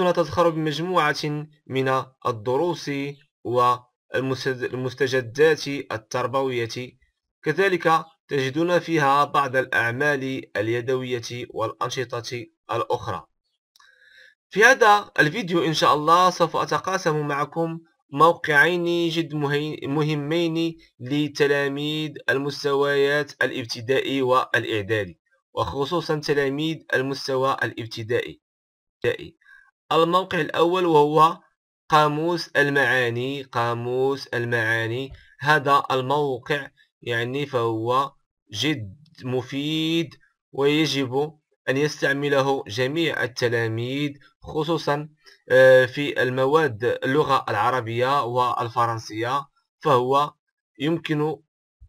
تظهر بمجموعة من الدروس والمستجدات التربوية كذلك تجدون فيها بعض الأعمال اليدوية والأنشطة الأخرى في هذا الفيديو إن شاء الله سوف أتقاسم معكم موقعين جد مهمين لتلاميذ المستويات الابتدائي والإعدادي وخصوصا تلاميذ المستوى الابتدائي الموقع الأول وهو قاموس المعاني قاموس المعاني هذا الموقع يعني فهو جد مفيد ويجب أن يستعمله جميع التلاميذ خصوصا آه، في المواد اللغة العربية والفرنسية فهو يمكن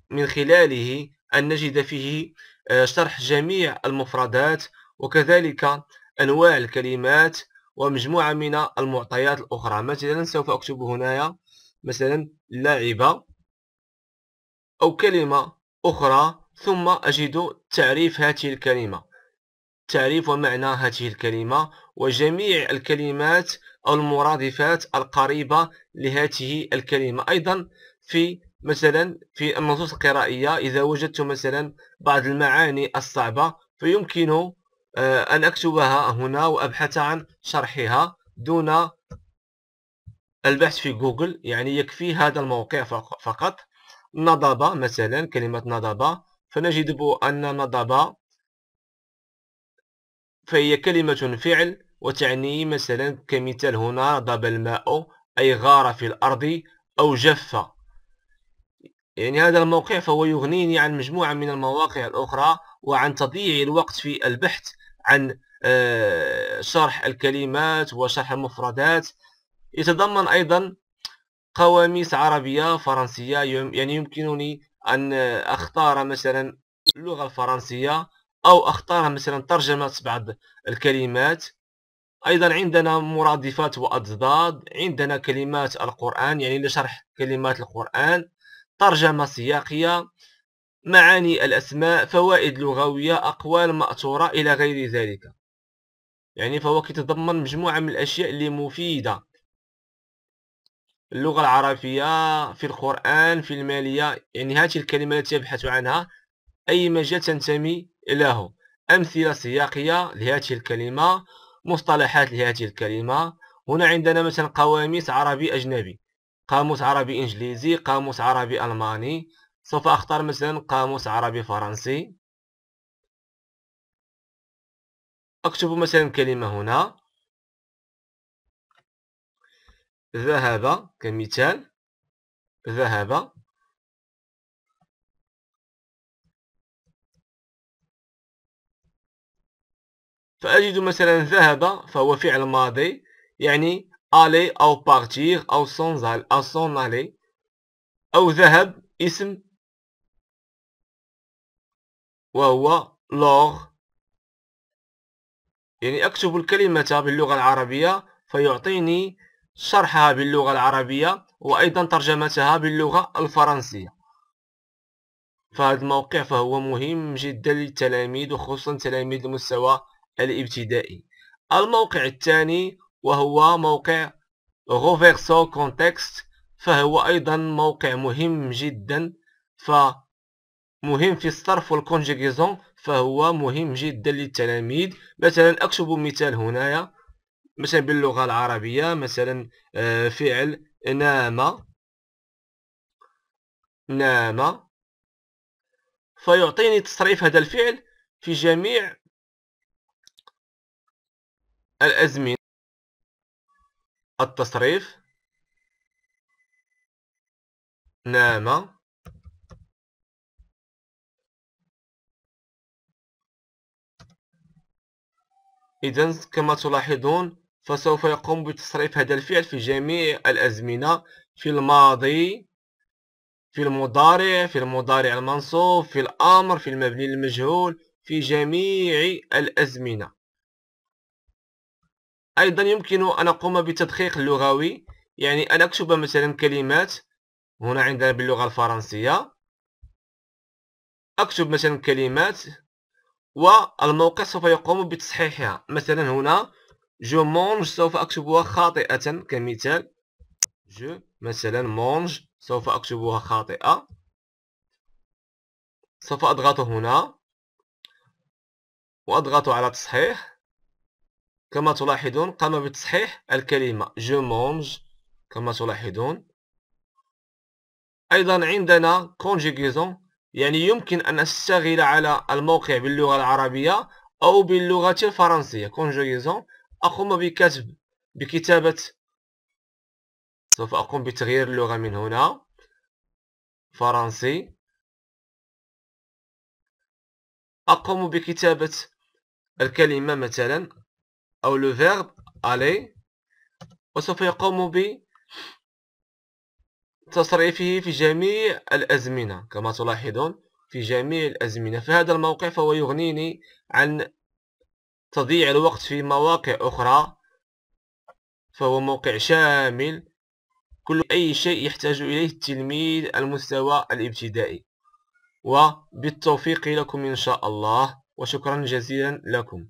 من خلاله أن نجد فيه آه، شرح جميع المفردات وكذلك أنواع الكلمات ومجموعة من المعطيات الأخرى مثلا سوف أكتب هنايا مثلا لاعبة أو كلمة أخرى ثم أجد تعريف هذه الكلمة تعريف ومعنى هذه الكلمة وجميع الكلمات أو المرادفات القريبة لهذه الكلمة أيضا في مثلا في النصوص القرائية إذا وجدت مثلا بعض المعاني الصعبة فيمكن آه، أن أكتبها هنا وأبحث عن شرحها دون البحث في جوجل يعني يكفي هذا الموقع فقط نضبة مثلا كلمة نضبة فنجد أن نضبة فهي كلمة فعل وتعني مثلا كمثال هنا ضب الماء أي غار في الأرض أو جف يعني هذا الموقع فهو يغنيني عن مجموعة من المواقع الأخرى وعن تضييع الوقت في البحث عن آه، شرح الكلمات وشرح المفردات يتضمن أيضا قواميس عربية فرنسية يعني يمكنني أن أختار مثلا اللغة الفرنسية أو أختار مثلا ترجمة بعض الكلمات أيضا عندنا مرادفات وأضداد عندنا كلمات القرآن يعني لشرح كلمات القرآن ترجمة سياقية معاني الأسماء فوائد لغوية أقوال مأثورة إلى غير ذلك يعني فهو كيتضمن مجموعة من الأشياء اللي مفيدة اللغة العربية في القرآن في المالية يعني هذه الكلمة التي يبحث عنها أي مجال تنتمي له أمثلة سياقية لهذه الكلمة مصطلحات لهذه الكلمة هنا عندنا مثلا قواميس عربي أجنبي قاموس عربي إنجليزي قاموس عربي ألماني سوف أختار مثلا قاموس عربي فرنسي أكتب مثلا كلمة هنا ذهب كمثال ذهب فأجد مثلا ذهب فهو فعل ماضي يعني allez أو partir أو s'en aller أو ذهب اسم وهو لوغ يعني أكتب الكلمة باللغة العربية فيعطيني شرحها باللغة العربية وأيضا ترجمتها باللغة الفرنسية فهذا الموقع فهو مهم جدا للتلاميذ وخصوصا تلاميذ المستوى الابتدائي الموقع الثاني وهو موقع غوفيرسو كونتكست فهو أيضا موقع مهم جدا ف مهم في الصرف والكونجيغيزون فهو مهم جدا للتلاميذ مثلا اكتب مثال هنايا مثلا باللغه العربيه مثلا آه، فعل نام نام فيعطيني تصريف هذا الفعل في جميع الازمنه التصريف نام إذا كما تلاحظون فسوف يقوم بتصريف هذا الفعل في جميع الأزمنة في الماضي في المضارع في المضارع المنصوب في الأمر في المبني المجهول في جميع الأزمنة أيضا يمكن أن أقوم بتدقيق اللغوي يعني أن أكتب مثلا كلمات هنا عندنا باللغة الفرنسية أكتب مثلا كلمات والموقع سوف يقوم بتصحيحها مثلا هنا جو مونج سوف أكتبها خاطئة كمثال جو مثلا مونج سوف أكتبها خاطئة سوف أضغط هنا وأضغط على تصحيح كما تلاحظون قام بتصحيح الكلمة جو مونج كما تلاحظون أيضا عندنا conjugaison يعني يمكن أن أستغل على الموقع باللغة العربية أو باللغة الفرنسية conjugaison أقوم بكتب بكتابة سوف أقوم بتغيير اللغة من هنا فرنسي أقوم بكتابة الكلمة مثلا أو لو فيرب الي وسوف يقوم ب تصريفه في جميع الأزمنة كما تلاحظون في جميع الأزمنة فهذا الموقع فهو يغنيني عن تضييع الوقت في مواقع أخرى فهو موقع شامل كل أي شيء يحتاج إليه التلميذ المستوى الابتدائي وبالتوفيق لكم إن شاء الله وشكرا جزيلا لكم